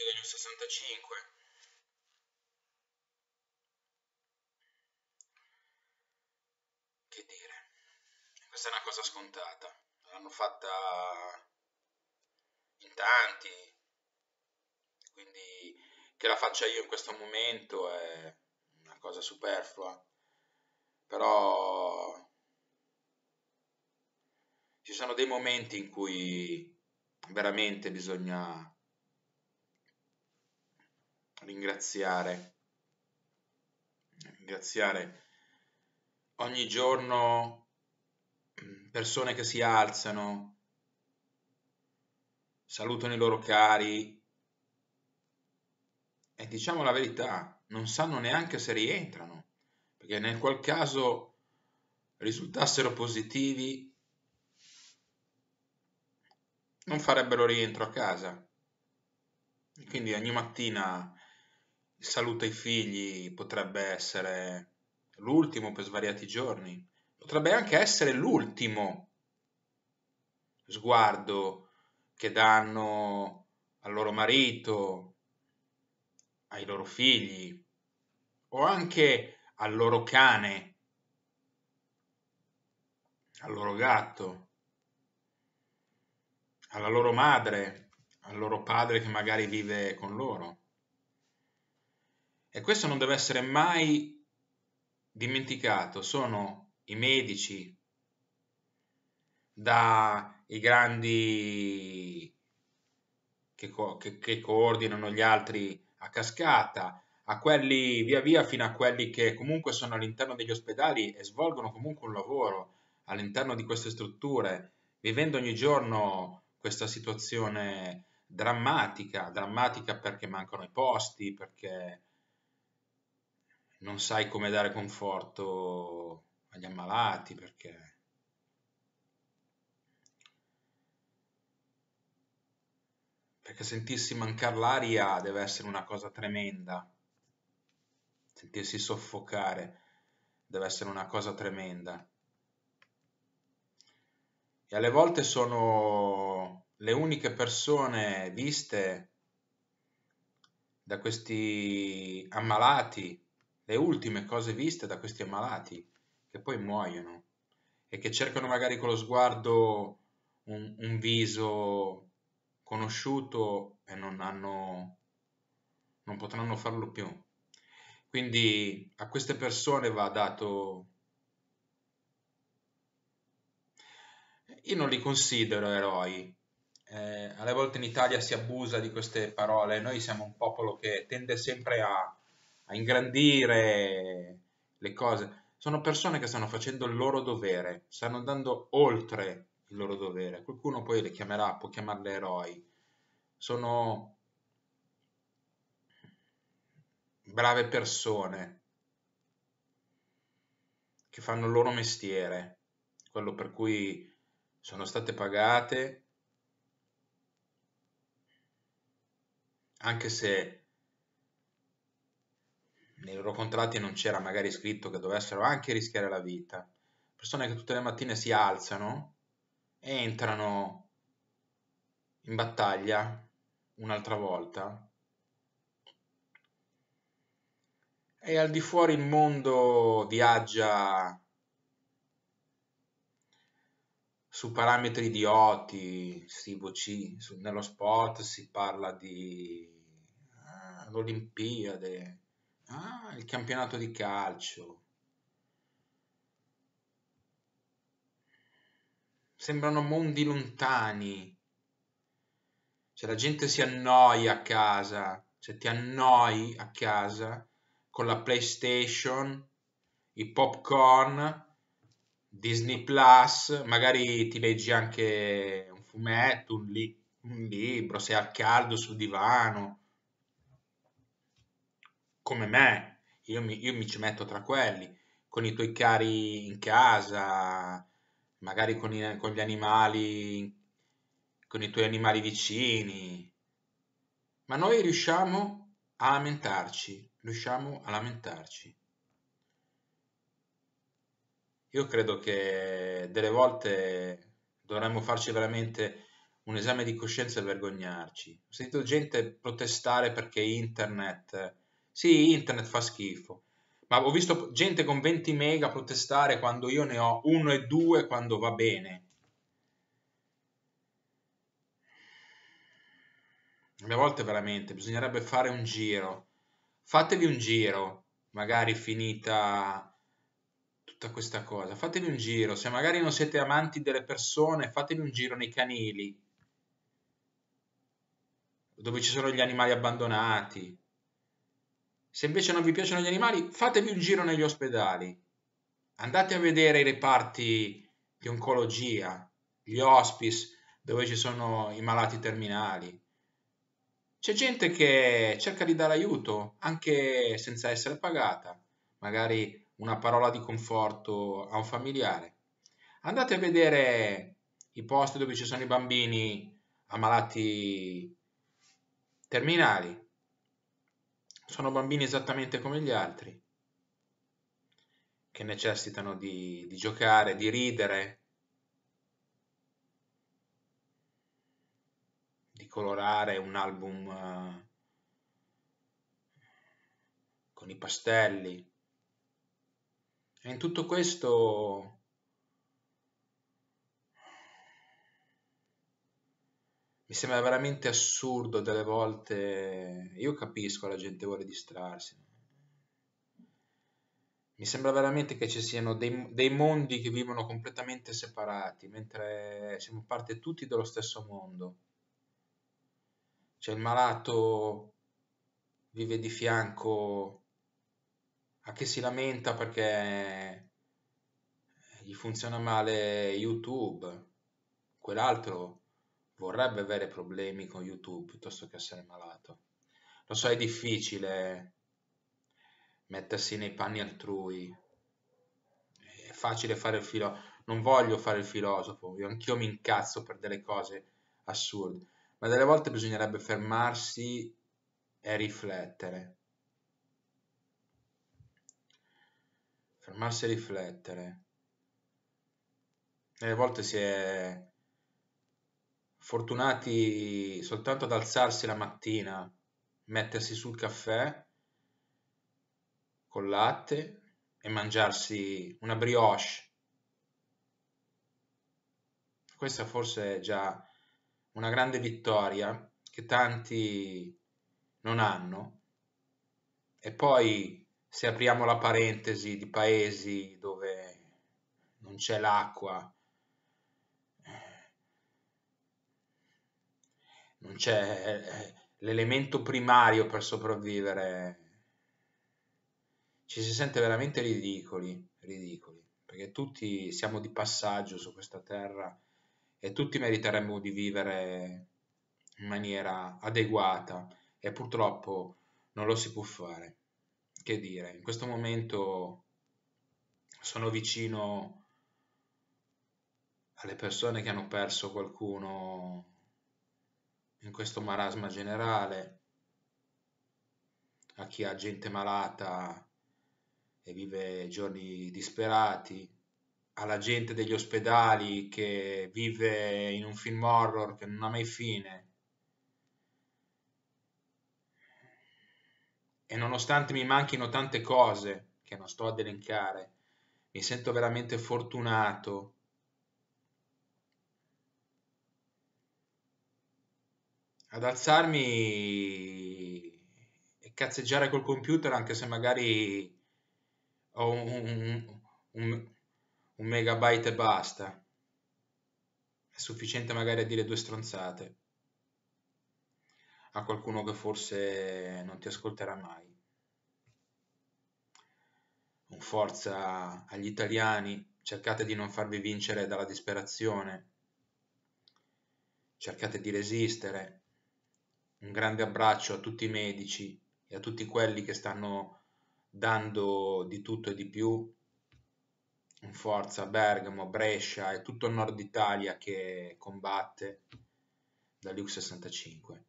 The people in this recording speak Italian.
più degli 65 che dire questa è una cosa scontata l'hanno fatta in tanti quindi che la faccia io in questo momento è una cosa superflua però ci sono dei momenti in cui veramente bisogna ringraziare, ringraziare ogni giorno mm, persone che si alzano, salutano i loro cari e diciamo la verità, non sanno neanche se rientrano, perché nel qual caso risultassero positivi non farebbero rientro a casa. E quindi ogni mattina il saluto ai figli potrebbe essere l'ultimo per svariati giorni, potrebbe anche essere l'ultimo sguardo che danno al loro marito, ai loro figli o anche al loro cane, al loro gatto, alla loro madre, al loro padre che magari vive con loro. E questo non deve essere mai dimenticato, sono i medici, dai grandi che, co che, che coordinano gli altri a cascata, a quelli via via fino a quelli che comunque sono all'interno degli ospedali e svolgono comunque un lavoro all'interno di queste strutture, vivendo ogni giorno questa situazione drammatica, drammatica perché mancano i posti, perché non sai come dare conforto agli ammalati perché perché sentirsi mancare l'aria deve essere una cosa tremenda sentirsi soffocare deve essere una cosa tremenda e alle volte sono le uniche persone viste da questi ammalati le ultime cose viste da questi ammalati che poi muoiono e che cercano magari con lo sguardo un, un viso conosciuto e non hanno non potranno farlo più quindi a queste persone va dato io non li considero eroi eh, alle volte in Italia si abusa di queste parole noi siamo un popolo che tende sempre a a ingrandire le cose. Sono persone che stanno facendo il loro dovere, stanno andando oltre il loro dovere. Qualcuno poi le chiamerà, può chiamarle eroi. Sono brave persone che fanno il loro mestiere, quello per cui sono state pagate, anche se nei loro contratti non c'era magari scritto che dovessero anche rischiare la vita. Persone che tutte le mattine si alzano e entrano in battaglia un'altra volta. E al di fuori il mondo viaggia su parametri idioti, si voci, nello sport si parla di ah, Olimpiade, Ah, il campionato di calcio. Sembrano mondi lontani. Cioè la gente si annoia a casa. Cioè ti annoi a casa con la PlayStation, i popcorn, Disney Plus, magari ti leggi anche un fumetto, un, li un libro, sei al caldo sul divano come me, io mi, io mi ci metto tra quelli, con i tuoi cari in casa, magari con, i, con gli animali, con i tuoi animali vicini. Ma noi riusciamo a lamentarci, riusciamo a lamentarci. Io credo che delle volte dovremmo farci veramente un esame di coscienza e vergognarci. Ho sentito gente protestare perché internet sì, internet fa schifo. Ma ho visto gente con 20 mega protestare quando io ne ho 1 e 2 quando va bene. A volte veramente bisognerebbe fare un giro. Fatevi un giro, magari finita tutta questa cosa. Fatevi un giro, se magari non siete amanti delle persone, fatevi un giro nei canili, dove ci sono gli animali abbandonati. Se invece non vi piacciono gli animali, fatevi un giro negli ospedali. Andate a vedere i reparti di oncologia, gli hospice, dove ci sono i malati terminali. C'è gente che cerca di dare aiuto, anche senza essere pagata, magari una parola di conforto a un familiare. Andate a vedere i posti dove ci sono i bambini ammalati terminali sono bambini esattamente come gli altri, che necessitano di, di giocare, di ridere, di colorare un album eh, con i pastelli. E in tutto questo mi sembra veramente assurdo delle volte. Io capisco la gente vuole distrarsi. Mi sembra veramente che ci siano dei, dei, mondi che vivono completamente separati, mentre siamo parte tutti dello stesso mondo. Cioè il malato vive di fianco a che si lamenta perché gli funziona male YouTube, quell'altro vorrebbe avere problemi con YouTube piuttosto che essere malato. Lo so, è difficile mettersi nei panni altrui, è facile fare il filo. Non voglio fare il filosofo, io anch'io mi incazzo per delle cose assurde, ma delle volte bisognerebbe fermarsi e riflettere. Fermarsi e riflettere. Delle volte si è fortunati soltanto ad alzarsi la mattina, mettersi sul caffè col latte e mangiarsi una brioche. Questa forse è già una grande vittoria che tanti non hanno. E poi se apriamo la parentesi di paesi dove non c'è l'acqua, non c'è eh, eh, l'elemento primario per sopravvivere. Ci si sente veramente ridicoli, ridicoli, perché tutti siamo di passaggio su questa terra e tutti meriteremmo di vivere in maniera adeguata e purtroppo non lo si può fare. Che dire, in questo momento sono vicino alle persone che hanno perso qualcuno in questo marasma generale, a chi ha gente malata e vive giorni disperati, alla gente degli ospedali che vive in un film horror che non ha mai fine. E nonostante mi manchino tante cose che non sto ad elencare, mi sento veramente fortunato ad alzarmi e cazzeggiare col computer anche se magari ho un, un, un, megabyte e basta. È sufficiente magari a dire due stronzate a qualcuno che forse non ti ascolterà mai. Un forza agli italiani, cercate di non farvi vincere dalla disperazione, cercate di resistere, un grande abbraccio a tutti i medici e a tutti quelli che stanno dando di tutto e di più in forza Bergamo, Brescia e tutto il nord Italia che combatte da dall'UX65.